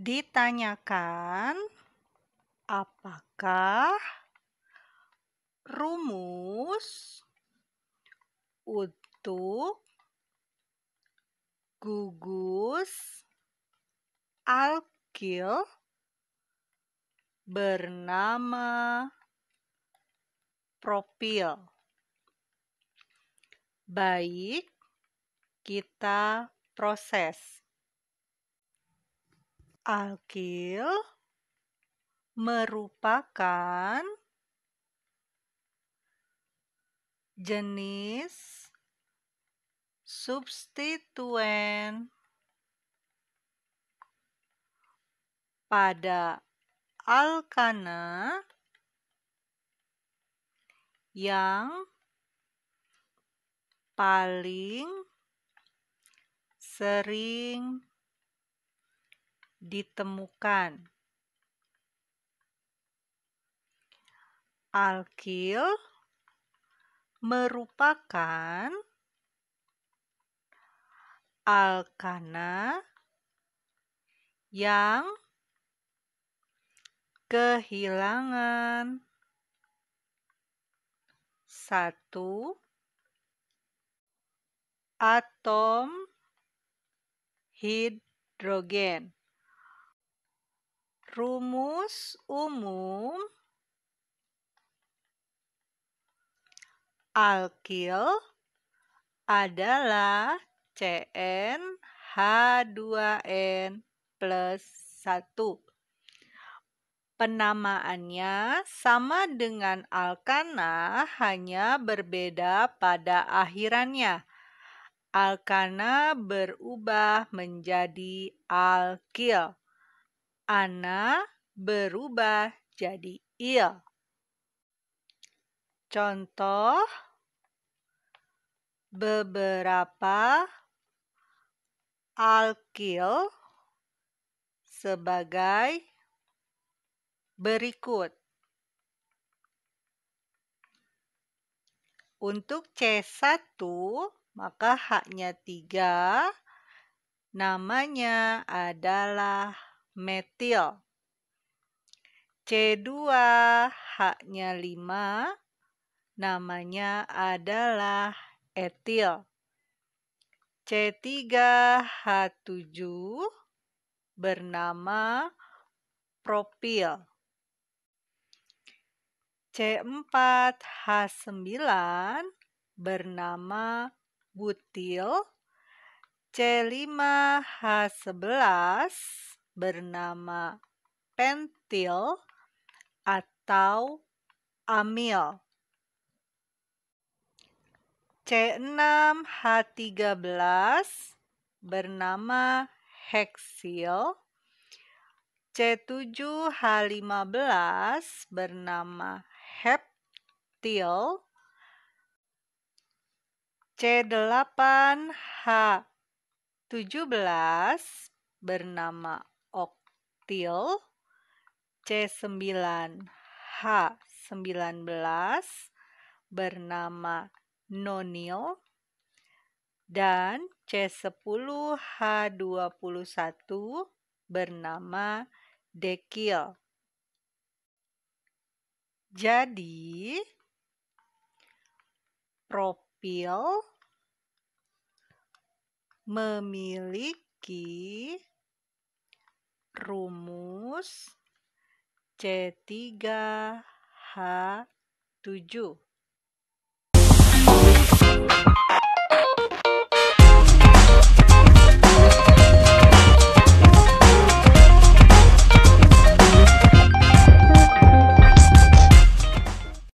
Ditanyakan apakah rumus untuk gugus alkil bernama profil. Baik, kita proses. Alkil merupakan jenis substituen pada alkana yang paling sering ditemukan. Alkil merupakan alkana yang kehilangan satu atom hidrogen. Rumus umum alkil adalah CnH2n plus 1. Penamaannya sama dengan alkana, hanya berbeda pada akhirannya. Alkana berubah menjadi alkil. Ana berubah jadi il. Contoh beberapa alkil sebagai berikut. Untuk C1 maka haknya 3 namanya adalah metil. C2 haknya 5 namanya adalah etil. C3 H7 bernama propil. C4H9 bernama butil, C5H11 bernama pentil atau amil. C6H13 bernama heksil. C7H15 bernama heptil C8H17 bernama oktil C9H19 bernama nonil dan C10H21 bernama dekil. Jadi, profil memiliki rumus C3H7.